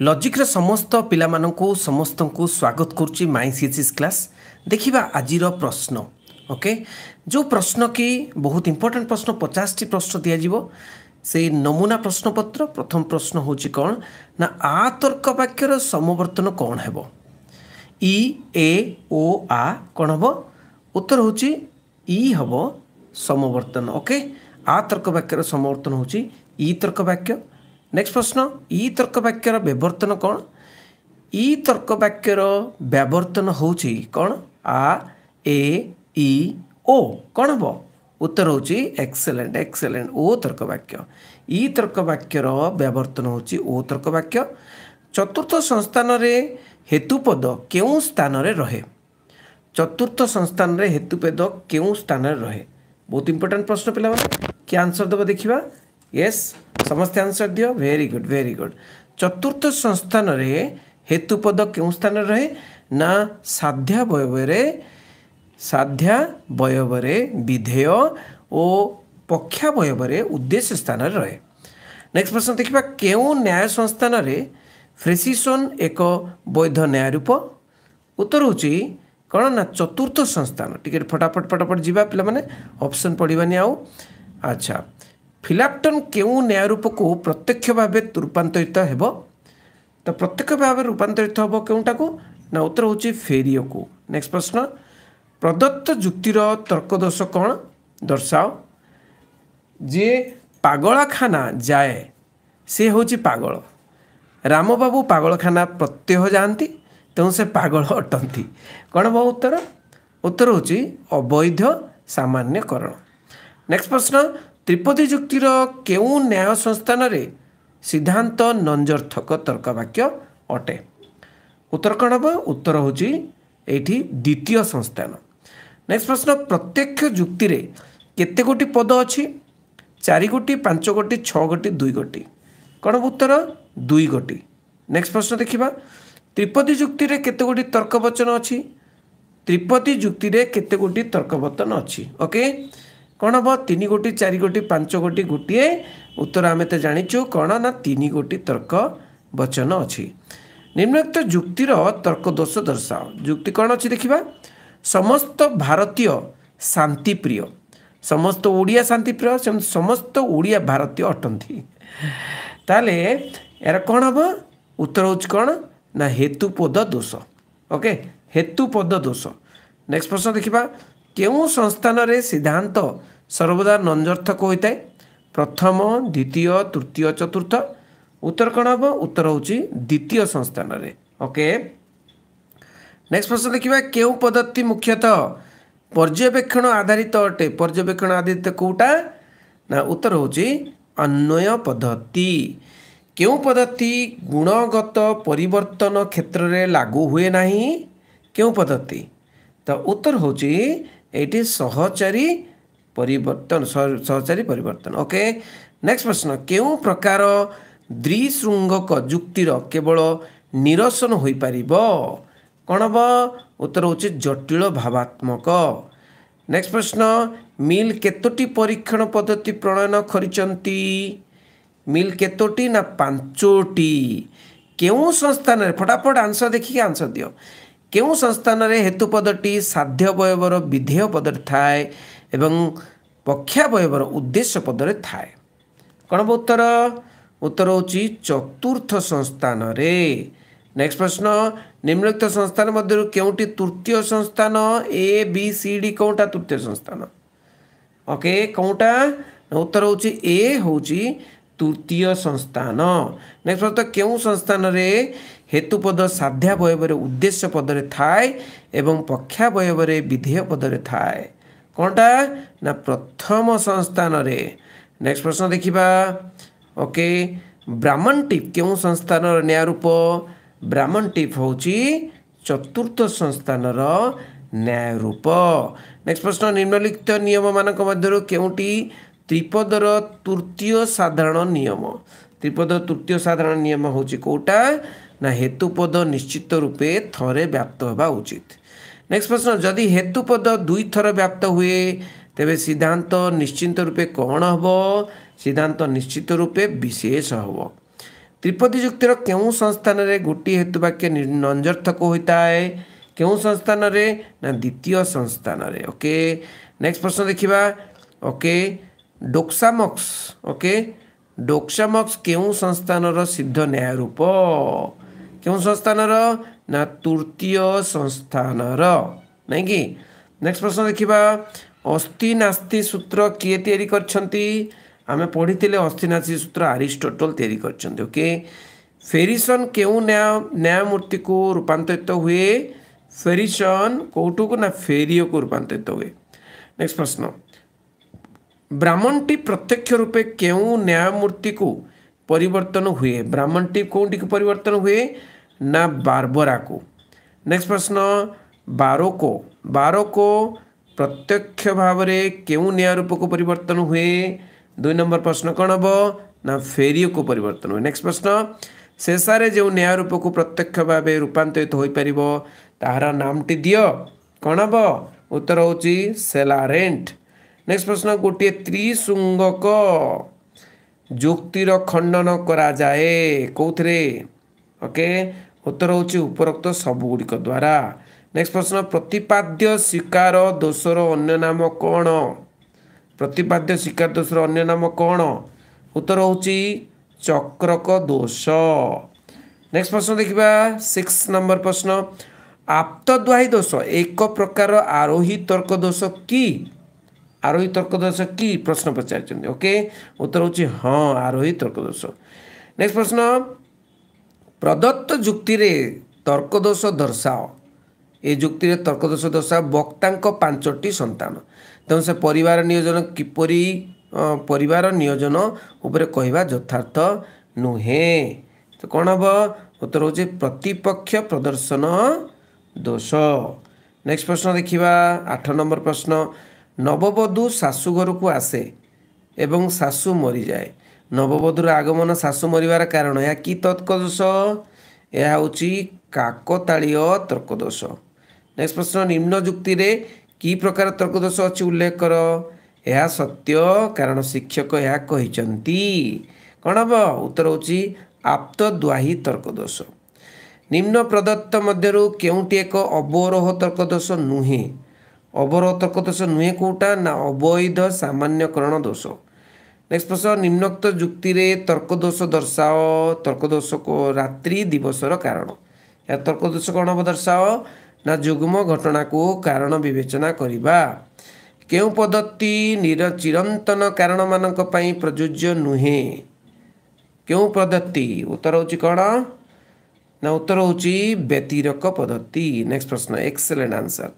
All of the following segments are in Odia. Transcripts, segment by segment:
ଲଜିକ୍ର ସମସ୍ତ ପିଲାମାନଙ୍କୁ ସମସ୍ତଙ୍କୁ ସ୍ୱାଗତ କରୁଛି ମାଇସିଏସିସ୍ କ୍ଲାସ୍ ଦେଖିବା ଆଜିର ପ୍ରଶ୍ନ ଓକେ ଯେଉଁ ପ୍ରଶ୍ନ କି ବହୁତ ଇମ୍ପୋର୍ଟାଣ୍ଟ ପ୍ରଶ୍ନ ପଚାଶଟି ପ୍ରଶ୍ନ ଦିଆଯିବ ସେଇ ନମୁନା ପ୍ରଶ୍ନପତ୍ର ପ୍ରଥମ ପ୍ରଶ୍ନ ହେଉଛି କ'ଣ ନା ଆ ତର୍କ ବାକ୍ୟର ସମବର୍ତ୍ତନ କ'ଣ ହେବ ଇ ଏ ଓ ଆ କ'ଣ ହେବ ଉତ୍ତର ହେଉଛି ଇ ହେବ ସମବର୍ତ୍ତନ ଓକେ ଆ ତର୍କ ବାକ୍ୟର ସମବର୍ତ୍ତନ ହେଉଛି ଇ ତର୍କ ବାକ୍ୟ ନେକ୍ସଟ ପ୍ରଶ୍ନ ଇ ତର୍କ ବାକ୍ୟର ବ୍ୟବର୍ତ୍ତନ କ'ଣ ଇ ତର୍କ ବାକ୍ୟର ବ୍ୟବର୍ତ୍ତନ ହେଉଛି କ'ଣ ଆ ଏ ଇ ଓ କ'ଣ ହେବ ଉତ୍ତର ହେଉଛି ଏକ୍ସେଲେଣ୍ଟ ଏକ୍ସେଲେଣ୍ଟ ଓ ତର୍କ ବାକ୍ୟ ଇ ତର୍କ ବାକ୍ୟର ବ୍ୟବର୍ତ୍ତନ ହେଉଛି ଓ ତର୍କ ବାକ୍ୟ ଚତୁର୍ଥ ସଂସ୍ଥାନରେ ହେତୁପଦ କେଉଁ ସ୍ଥାନରେ ରହେ ଚତୁର୍ଥ ସଂସ୍ଥାନରେ ହେତୁପଦ କେଉଁ ସ୍ଥାନରେ ରହେ ବହୁତ ଇମ୍ପୋର୍ଟାଣ୍ଟ ପ୍ରଶ୍ନ ପିଲାମାନେ କିଏ ଆନ୍ସର ଦେବ ଦେଖିବା ୟେସ୍ ସମସ୍ତେ ଆନ୍ସର୍ ଦିଅ ଭେରି ଗୁଡ଼୍ ଭେରି ଗୁଡ଼୍ ଚତୁର୍ଥ ସଂସ୍ଥାନରେ ହେତୁପଦ କେଉଁ ସ୍ଥାନରେ ରହେ ନା ସାଧ୍ୟାବୟବରେ ସାଧ୍ୟାବୟବରେ ବିଧେୟ ଓ ପକ୍ଷାବୟବରେ ଉଦ୍ଦେଶ୍ୟ ସ୍ଥାନରେ ରହେ ନେକ୍ସଟ ପ୍ରଶ୍ନ ଦେଖିବା କେଉଁ ନ୍ୟାୟ ସଂସ୍ଥାନରେ ଫ୍ରେସିସୋନ୍ ଏକ ବୈଧ ନ୍ୟାୟ ରୂପ ଉତ୍ତର ହେଉଛି କ'ଣ ନା ଚତୁର୍ଥ ସଂସ୍ଥାନ ଟିକେ ଫଟାଫଟ ଫଟାଫଟ ଯିବା ପିଲାମାନେ ଅପସନ୍ ପଢ଼ିବାନି ଆଉ ଆଚ୍ଛା ଫିଲାପଟନ୍ କେଉଁ ନ୍ୟାୟ ରୂପକୁ ପ୍ରତ୍ୟକ୍ଷ ଭାବେ ରୂପାନ୍ତରିତ ହେବ ତ ପ୍ରତ୍ୟକ୍ଷ ଭାବେ ରୂପାନ୍ତରିତ ହେବ କେଉଁଟାକୁ ନା ଉତ୍ତର ହେଉଛି ଫେରିଓକୁ ନେକ୍ସଟ ପ୍ରଶ୍ନ ପ୍ରଦତ୍ତ ଯୁକ୍ତିର ତର୍କଦୋଷ କ'ଣ ଦର୍ଶାଅ ଯିଏ ପାଗଳାଖାନା ଯାଏ ସେ ହେଉଛି ପାଗଳ ରାମବାବୁ ପାଗଳଖାନା ପ୍ରତ୍ୟହ ଯାଆନ୍ତି ତେଣୁ ସେ ପାଗଳ ଅଟନ୍ତି କ'ଣ ହେବ ଉତ୍ତର ଉତ୍ତର ହେଉଛି ଅବୈଧ ସାମାନ୍ୟକରଣ ନେକ୍ସଟ ପ୍ରଶ୍ନ ତ୍ରିପଦୀ ଯୁକ୍ତିର କେଉଁ ନ୍ୟାୟ ସଂସ୍ଥାନରେ ସିଦ୍ଧାନ୍ତ ନଞ୍ଜର୍ଥକ ତର୍କ ବାକ୍ୟ ଅଟେ ଉତ୍ତର କ'ଣ ହେବ ଉତ୍ତର ହେଉଛି ଏଇଠି ଦ୍ୱିତୀୟ ସଂସ୍ଥାନ ନେକ୍ସଟ ପ୍ରଶ୍ନ ପ୍ରତ୍ୟକ୍ଷ ଯୁକ୍ତିରେ କେତେ ଗୋଟି ପଦ ଅଛି ଚାରି ଗୋଟି ପାଞ୍ଚ ଗୋଟି ଛଅ ଗୋଟି ଦୁଇ ଗୋଟି କ'ଣ ହେବ ଉତ୍ତର ଦୁଇ ଗୋଟି ନେକ୍ସଟ ପ୍ରଶ୍ନ ଦେଖିବା ତ୍ରିପଦୀ ଯୁକ୍ତିରେ କେତେ ଗୋଟି ବଚନ ଅଛି ତ୍ରିପଦୀ ଯୁକ୍ତିରେ କେତେ ଗୋଟି ବଚନ ଅଛି ଓକେ କ'ଣ ହେବ ତିନି ଗୋଟି ଚାରି ଗୋଟି ପାଞ୍ଚ ଗୋଟି ଗୋଟିଏ ଉତ୍ତର ଆମେ ତ ଜାଣିଛୁ କ'ଣ ନା ତିନି ଗୋଟି ତର୍କ ବଚନ ଅଛି ନିମ୍ନକ୍ତ ଯୁକ୍ତିର ତର୍କ ଦୋଷ ଦର୍ଶାଅ ଯୁକ୍ତି କ'ଣ ଅଛି ଦେଖିବା ସମସ୍ତ ଭାରତୀୟ ଶାନ୍ତିପ୍ରିୟ ସମସ୍ତ ଓଡ଼ିଆ ଶାନ୍ତିପ୍ରିୟ ସେମିତି ସମସ୍ତ ଓଡ଼ିଆ ଭାରତୀୟ ଅଟନ୍ତି ତାହେଲେ ଏହାର କ'ଣ ହେବ ଉତ୍ତର ହେଉଛି କ'ଣ ନା ହେତୁପଦ ଦୋଷ ଓକେ ହେତୁପଦ ଦୋଷ ନେକ୍ସଟ ପ୍ରଶ୍ନ ଦେଖିବା କେଉଁ ସଂସ୍ଥାନରେ ସିଦ୍ଧାନ୍ତ ସର୍ବଦା ନଞ୍ଜର୍ଥକ ହୋଇଥାଏ ପ୍ରଥମ ଦ୍ୱିତୀୟ ତୃତୀୟ ଚତୁର୍ଥ ଉତ୍ତର କ'ଣ ହେବ ଉତ୍ତର ହେଉଛି ଦ୍ୱିତୀୟ ସଂସ୍ଥାନରେ ଓକେ ନେକ୍ସଟ ପ୍ରଶ୍ନ ଦେଖିବା କେଉଁ ପଦ୍ଧତି ମୁଖ୍ୟତଃ ପର୍ଯ୍ୟବେକ୍ଷଣ ଆଧାରିତ ଅଟେ ପର୍ଯ୍ୟବେକ୍ଷଣ ଆଧାରିତ କେଉଁଟା ନା ଉତ୍ତର ହେଉଛି ଅନ୍ୱୟ ପଦ୍ଧତି କେଉଁ ପଦ୍ଧତି ଗୁଣଗତ ପରିବର୍ତ୍ତନ କ୍ଷେତ୍ରରେ ଲାଗୁ ହୁଏ ନାହିଁ କେଉଁ ପଦ୍ଧତି ତ ଉତ୍ତର ହେଉଛି it is सहचरी परिवर्तन सहचारी परिवर्तन ओके नेक्स्ट प्रश्न କେଉଁ ପ୍ରକାର ଦ୍ୱିଶୃଙ୍ଗକ ଯୁକ୍ତିର କେବଳ ନିରସନ ହୋଇପାରିବ କ'ଣ ହେବ ଉତ୍ତର ହେଉଛି ଜଟିଳ ଭାବାତ୍ମକ ନେକ୍ସଟ ପ୍ରଶ୍ନ ମିଲ୍ କେତୋଟି ପରୀକ୍ଷଣ ପଦ୍ଧତି ପ୍ରଣୟନ କରିଛନ୍ତି ମିଲ୍ କେତୋଟି ନା ପାଞ୍ଚଟି କେଉଁ ସଂସ୍ଥାନରେ ଫଟାଫଟ ଆନ୍ସର ଦେଖିକି ଆନ୍ସର ଦିଅ କେଉଁ ସଂସ୍ଥାନରେ ହେତୁପଦଟି ସାଧ୍ୟବୟବର ବିଧେୟ ପଦରେ ଥାଏ ଏବଂ ପକ୍ଷାବୟବର ଉଦ୍ଦେଶ୍ୟ ପଦରେ ଥାଏ କ'ଣ ହେବ ଉତ୍ତର ଉତ୍ତର ହେଉଛି ଚତୁର୍ଥ ସଂସ୍ଥାନରେ ନେକ୍ସଟ ପ୍ରଶ୍ନ ନିମ୍ନଲିଖିତ ସଂସ୍ଥାନ ମଧ୍ୟରୁ କେଉଁଟି ତୃତୀୟ ସଂସ୍ଥାନ ଏ ବି ସି ଡି କେଉଁଟା ତୃତୀୟ ସଂସ୍ଥାନ ଓକେ କେଉଁଟା ଉତ୍ତର ହେଉଛି ଏ ହେଉଛି ତୃତୀୟ ସଂସ୍ଥାନ ନେକ୍ସଟ ପ୍ରଶ୍ନ କେଉଁ ସଂସ୍ଥାନରେ ହେତୁପଦ ସାଧ୍ୟାବୟବରେ ଉଦ୍ଦେଶ୍ୟ ପଦରେ ଥାଏ ଏବଂ ପକ୍ଷାବୟବରେ ବିଧେୟ ପଦରେ ଥାଏ କ'ଣଟା ନା ପ୍ରଥମ ସଂସ୍ଥାନରେ ନେକ୍ସଟ ପ୍ରଶ୍ନ ଦେଖିବା ଓକେ ବ୍ରାହ୍ମଣ ଟିପ୍ କେଉଁ ସଂସ୍ଥାନର ନ୍ୟାୟ ରୂପ ବ୍ରାହ୍ମଣ ଟିପ୍ ହେଉଛି ଚତୁର୍ଥ ସଂସ୍ଥାନର ନ୍ୟାୟ ରୂପ ନେକ୍ସଟ ପ୍ରଶ୍ନ ନିମ୍ନଲିଖିତ ନିୟମମାନଙ୍କ ମଧ୍ୟରୁ କେଉଁଟି ତ୍ରିପଦର ତୃତୀୟ ସାଧାରଣ ନିୟମ ତ୍ରିପଦର ତୃତୀୟ ସାଧାରଣ ନିୟମ ହେଉଛି କେଉଁଟା ନା ହେତୁପଦ ନିଶ୍ଚିତ ରୂପେ ଥରେ ବ୍ୟାପ୍ତ ହେବା ଉଚିତ ନେକ୍ସଟ ପ୍ରଶ୍ନ ଯଦି ହେତୁପଦ ଦୁଇଥର ବ୍ୟାପ୍ତ ହୁଏ ତେବେ ସିଦ୍ଧାନ୍ତ ନିଶ୍ଚିନ୍ତ ରୂପେ କ'ଣ ହେବ ସିଦ୍ଧାନ୍ତ ନିଶ୍ଚିତ ରୂପେ ବିଶେଷ ହେବ ତ୍ରିପଦୀ ଯୁକ୍ତିର କେଉଁ ସଂସ୍ଥାନରେ ଗୋଟିଏ ହେତୁବାକ୍ୟ ନଞ୍ଜର୍ଥକ ହୋଇଥାଏ କେଉଁ ସଂସ୍ଥାନରେ ନା ଦ୍ୱିତୀୟ ସଂସ୍ଥାନରେ ଓକେ ନେକ୍ସଟ ପ୍ରଶ୍ନ ଦେଖିବା ଓକେ ଡୋକ୍ସାମକ୍ସ ଓକେ ଡୋକ୍ସାମକ୍ସ କେଉଁ ସଂସ୍ଥାନର ସିଦ୍ଧ ନ୍ୟାୟ ରୂପ କେଉଁ ସଂସ୍ଥାନର ନା ତୃତୀୟ ସଂସ୍ଥାନର ନାଇଁ କି ନେକ୍ସଟ ପ୍ରଶ୍ନ ଦେଖିବା ଅସ୍ଥି ନାସ୍ତି ସୂତ୍ର କିଏ ତିଆରି କରିଛନ୍ତି ଆମେ ପଢ଼ିଥିଲେ ଅସ୍ଥି ନାସ୍ତି ସୂତ୍ର ଆରିଷ୍ଟୋଟଲ ତିଆରି କରିଛନ୍ତି ଓକେ ଫେରିସନ୍ କେଉଁ ନ୍ୟାୟ ନ୍ୟାୟମୂର୍ତ୍ତିକୁ ରୂପାନ୍ତରିତ ହୁଏ ଫେରିସନ୍ କେଉଁଠୁକୁ ନା ଫେରିଓକୁ ରୂପାନ୍ତରିତ ହୁଏ ନେକ୍ସଟ ପ୍ରଶ୍ନ ବ୍ରାହ୍ମଣଟି ପ୍ରତ୍ୟକ୍ଷ ରୂପେ କେଉଁ ନ୍ୟାୟମୂର୍ତ୍ତିକୁ ପରିବର୍ତ୍ତନ ହୁଏ ବ୍ରାହ୍ମଣଟି କେଉଁଟିକୁ ପରିବର୍ତ୍ତନ ହୁଏ ना बारबोरा को नेक्स्ट प्रश्न बारोको बारोको ପ୍ରତ୍ୟକ୍ଷ ଭାବରେ କେଉଁ ନ୍ୟାୟ ରୂପକୁ ପରିବର୍ତ୍ତନ ହୁଏ ଦୁଇ ନମ୍ବର ପ୍ରଶ୍ନ କ'ଣ ହେବ ନା ଫେରିଓକୁ ପରିବର୍ତ୍ତନ ହୁଏ ନେକ୍ସଟ ପ୍ରଶ୍ନ ଶେଷରେ ଯେଉଁ ନ୍ୟାୟ ରୂପକୁ ପ୍ରତ୍ୟକ୍ଷ ଭାବେ ରୂପାନ୍ତରିତ ହୋଇପାରିବ ତାହାର ନାମଟି ଦିଅ କ'ଣ ହେବ ଉତ୍ତର ହେଉଛି ସେଲାରେଣ୍ଟ ନେକ୍ସଟ ପ୍ରଶ୍ନ ଗୋଟିଏ ତ୍ରିଶୃଙ୍ଗକ ଯୁକ୍ତିର ଖଣ୍ଡନ କରାଯାଏ କେଉଁଥିରେ ଓକେ ଉତ୍ତର ହେଉଛି ଉପରୋକ୍ତ ସବୁଗୁଡ଼ିକ ଦ୍ୱାରା ନେକ୍ସଟ ପ୍ରଶ୍ନ ପ୍ରତିପାଦ୍ୟ ଶିକାର ଦୋଷର ଅନ୍ୟ ନାମ କ'ଣ ପ୍ରତିପାଦ୍ୟ ଶିକାର ଦୋଷର ଅନ୍ୟ ନାମ କ'ଣ ଉତ୍ତର ହେଉଛି ଚକ୍ରକ ଦୋଷ ନେକ୍ସଟ ପ୍ରଶ୍ନ ଦେଖିବା ସିକ୍ସ ନମ୍ବର ପ୍ରଶ୍ନ ଆପ୍ତଦ୍ୱାହୀ ଦୋଷ ଏକ ପ୍ରକାର ଆରୋହୀ ତର୍କ ଦୋଷ କି ଆରୋହୀ ତର୍କ ଦୋଷ କି ପ୍ରଶ୍ନ ପଚାରିଛନ୍ତି ଓକେ ଉତ୍ତର ହେଉଛି ହଁ ଆରୋହୀ ତର୍କ ଦୋଷ ନେକ୍ସଟ ପ୍ରଶ୍ନ ପ୍ରଦତ୍ତ ଯୁକ୍ତିରେ ତର୍କଦୋଷ ଦର୍ଶାଅ ଏ ଯୁକ୍ତିରେ ତର୍କଦୋଷ ଦର୍ଶାଅ ବକ୍ତାଙ୍କ ପାଞ୍ଚଟି ସନ୍ତାନ ତେଣୁ ସେ ପରିବାର ନିୟୋଜନ କିପରି ପରିବାର ନିୟୋଜନ ଉପରେ କହିବା ଯଥାର୍ଥ ନୁହେଁ ତ କ'ଣ ହେବ ଉତ୍ତର ହେଉଛି ପ୍ରତିପକ୍ଷ ପ୍ରଦର୍ଶନ ଦୋଷ ନେକ୍ସଟ ପ୍ରଶ୍ନ ଦେଖିବା ଆଠ ନମ୍ବର ପ୍ରଶ୍ନ ନବବଧୂ ଶାଶୁ ଘରକୁ ଆସେ ଏବଂ ଶାଶୁ ମରିଯାଏ ନବବଧୂର ଆଗମନ ଶାଶୁ ମରିବାର କାରଣ ଏହା କି ତତ୍କଦୋଷ ଏହା ହେଉଛି କାକତାଳୀୟ ତର୍କଦୋଷ ନେକ୍ସଟ ପ୍ରଶ୍ନ ନିମ୍ନ ଯୁକ୍ତିରେ କି ପ୍ରକାର ତର୍କଦୋଷ ଅଛି ଉଲ୍ଲେଖ କର ଏହା ସତ୍ୟ କାରଣ ଶିକ୍ଷକ ଏହା କହିଛନ୍ତି କ'ଣ ହେବ ଉତ୍ତର ହେଉଛି ଆପ୍ତ ଆପ୍ତଦ୍ୱାହି ତର୍କଦୋଷ ନିମ୍ନ ପ୍ରଦତ୍ତ ମଧ୍ୟରୁ କେଉଁଠି ଏକ ଅବରୋହ ତର୍କଦୋଷ ନୁହେଁ ଅବରୋହ ତର୍କଦୋଷ ନୁହେଁ କେଉଁଟା ନା ଅବୈଧ ସାମାନ୍ୟକରଣ ଦୋଷ ନେକ୍ସଟ ପ୍ରଶ୍ନ ନିମ୍ନକ୍ତ ଯୁକ୍ତିରେ ତର୍କଦୋଷ ଦର୍ଶାଅ ତର୍କଦୋଷକୁ ରାତ୍ରି ଦିବସର କାରଣ ଏହା ତର୍କଦୋଷ କ'ଣ ହେବ ଦର୍ଶାଅ ନା ଯୁଗ୍ମ ଘଟଣାକୁ କାରଣ ବିବେଚନା କରିବା କେଉଁ ପଦ୍ଧତି ନିର ଚିରନ୍ତନ କାରଣମାନଙ୍କ ପାଇଁ ପ୍ରଯୁଜ୍ୟ ନୁହେଁ କେଉଁ ପଦ୍ଧତି ଉତ୍ତର ହେଉଛି କ'ଣ ନା ଉତ୍ତର ହେଉଛି ବ୍ୟତିରକ ପଦ୍ଧତି ନେକ୍ସଟ ପ୍ରଶ୍ନ ଏକ୍ସେଲେଣ୍ଟ ଆନ୍ସର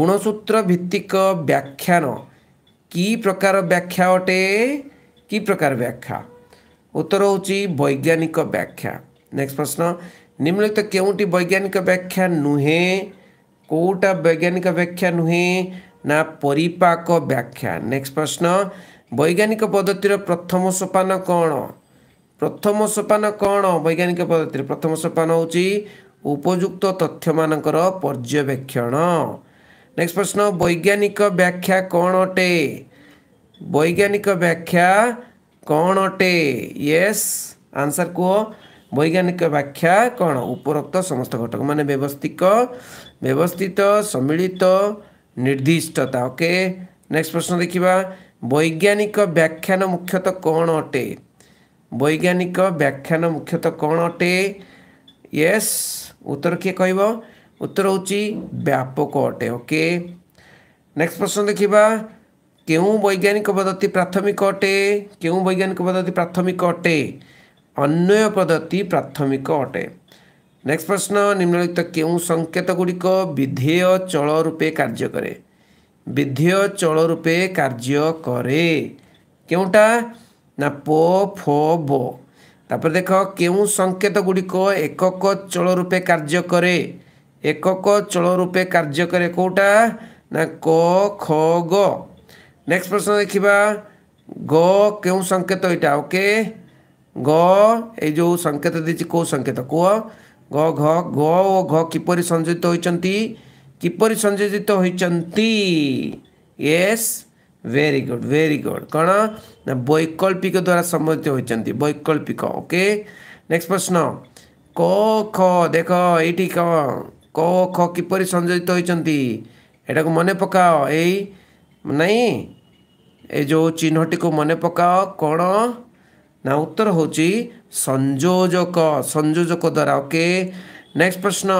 ଗୁଣସୂତ୍ର ଭିତ୍ତିକ ବ୍ୟାଖ୍ୟାନ କି ପ୍ରକାର ବ୍ୟାଖ୍ୟା ଅଟେ କି ପ୍ରକାର ବ୍ୟାଖ୍ୟା ଉତ୍ତର ହେଉଛି ବୈଜ୍ଞାନିକ ବ୍ୟାଖ୍ୟା ନେକ୍ସଟ ପ୍ରଶ୍ନ ନିମ୍ନଲିଖିତ କେଉଁଟି ବୈଜ୍ଞାନିକ ବ୍ୟାଖ୍ୟା ନୁହେଁ କେଉଁଟା ବୈଜ୍ଞାନିକ ବ୍ୟାଖ୍ୟା ନୁହେଁ ନା ପରିପାକ ବ୍ୟାଖ୍ୟା ନେକ୍ସଟ ପ୍ରଶ୍ନ ବୈଜ୍ଞାନିକ ପଦ୍ଧତିର ପ୍ରଥମ ସୋପାନ କ'ଣ ପ୍ରଥମ ସୋପାନ କ'ଣ ବୈଜ୍ଞାନିକ ପଦ୍ଧତିରେ ପ୍ରଥମ ସୋପାନ ହେଉଛି ଉପଯୁକ୍ତ ତଥ୍ୟମାନଙ୍କର ପର୍ଯ୍ୟବେକ୍ଷଣ ନେକ୍ସଟ ପ୍ରଶ୍ନ ବୈଜ୍ଞାନିକ ବ୍ୟାଖ୍ୟା କ'ଣ ଅଟେ ବୈଜ୍ଞାନିକ ବ୍ୟାଖ୍ୟା କ'ଣ ଅଟେ ୟେସ୍ ଆନ୍ସର୍ କୁହ ବୈଜ୍ଞାନିକ ବ୍ୟାଖ୍ୟା କ'ଣ ଉପରୋକ୍ତ ସମସ୍ତ ଘଟକ ମାନେ ବ୍ୟବସ୍ଥିକ ବ୍ୟବସ୍ଥିତ ସମ୍ମିଳିତ ନିର୍ଦ୍ଦିଷ୍ଟତା ଓକେ ନେକ୍ସଟ ପ୍ରଶ୍ନ ଦେଖିବା ବୈଜ୍ଞାନିକ ବ୍ୟାଖ୍ୟାନ ମୁଖ୍ୟତଃ କ'ଣ ଅଟେ ବୈଜ୍ଞାନିକ ବ୍ୟାଖ୍ୟାନ ମୁଖ୍ୟତଃ କ'ଣ ଅଟେ ୟେସ୍ ଉତ୍ତର କିଏ କହିବ ଉତ୍ତର ହେଉଛି ବ୍ୟାପକ ଅଟେ ଓକେ ନେକ୍ସଟ ପ୍ରଶ୍ନ ଦେଖିବା କେଉଁ ବୈଜ୍ଞାନିକ ପଦ୍ଧତି ପ୍ରାଥମିକ ଅଟେ କେଉଁ ବୈଜ୍ଞାନିକ ପଦ୍ଧତି ପ୍ରାଥମିକ ଅଟେ ଅନ୍ୟ ପଦ୍ଧତି ପ୍ରାଥମିକ ଅଟେ ନେକ୍ସଟ ପ୍ରଶ୍ନ ନିମ୍ନଲିଖିତ କେଉଁ ସଙ୍କେତ ଗୁଡ଼ିକ ବିଧେୟ ଚଳ ରୂପେ କାର୍ଯ୍ୟ କରେ ବିଧେୟ ଚଳ ରୂପେ କାର୍ଯ୍ୟ କରେ କେଉଁଟା ନା ପ ଫ ବ ତାପରେ ଦେଖ କେଉଁ ସଙ୍କେତ ଗୁଡ଼ିକ ଏକକ ଚଳ ରୂପେ କାର୍ଯ୍ୟ କରେ ଏକକ ଚଳ ରୂପେ କାର୍ଯ୍ୟ କରେ କେଉଁଟା ନା କ ଖ ଗ नेक्स्ट प्रश्न देखा ग के संकेत यहाँ ओके ग जो संकेत दीजिए कौ संकेत कह ग घ ग और घ किपर संयोजित होती किपर संयोजित होती yes very good very good कौन ना वैकल्पिक द्वारा संबंधित होती वैकल्पिक ओके नेक्स्ट प्रश्न क ख देख ये क ख किपर संयोजित होती एटा को मन पकाओ ए नहीं ଏ ଯେଉଁ ଚିହ୍ନଟିକୁ ମନେ ପକାଅ କ'ଣ ନା ଉତ୍ତର ହେଉଛି ସଂଯୋଜକ ସଂଯୋଜକ ଦ୍ୱାରା ଓକେ ନେକ୍ସଟ ପ୍ରଶ୍ନ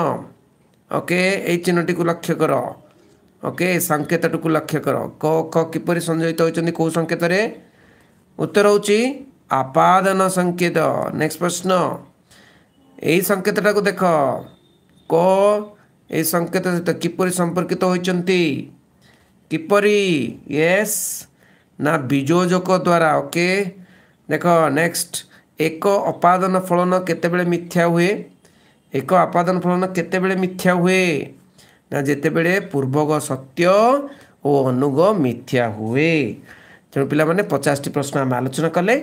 ଓକେ ଏଇ ଚିହ୍ନଟିକୁ ଲକ୍ଷ୍ୟ କର ଓକେ ସଂକେତଟିକୁ ଲକ୍ଷ୍ୟ କର କ ଖ କିପରି ସଂଯୋଜିତ ହୋଇଛନ୍ତି କେଉଁ ସଙ୍କେତରେ ଉତ୍ତର ହେଉଛି ଆପାଦନ ସଂକେତ ନେକ୍ସଟ ପ୍ରଶ୍ନ ଏଇ ସଂକେତଟାକୁ ଦେଖ କ ଏଇ ସଙ୍କେତ ସହିତ କିପରି ସମ୍ପର୍କିତ ହୋଇଛନ୍ତି କିପରି ୟେସ୍ ନା ବିଯୋଜକ ଦ୍ୱାରା ଓକେ ଦେଖ ନେକ୍ସଟ ଏକ ଅପାଦନ ଫଳନ କେତେବେଳେ ମିଥ୍ୟା ହୁଏ ଏକ ଆପାଦନ ଫଳନ କେତେବେଳେ ମିଥ୍ୟା ହୁଏ ନା ଯେତେବେଳେ ପୂର୍ବକ ସତ୍ୟ ଓ ଅନୁଗ ମିଥ୍ୟା ହୁଏ ତେଣୁ ପିଲାମାନେ ପଚାଶଟି ପ୍ରଶ୍ନ ଆମେ ଆଲୋଚନା କଲେ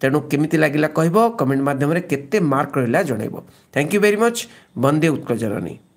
ତେଣୁ କେମିତି ଲାଗିଲା କହିବ କମେଣ୍ଟ ମାଧ୍ୟମରେ କେତେ ମାର୍କ ରହିଲା ଜଣାଇବ thank you very much Bande Utkala Janani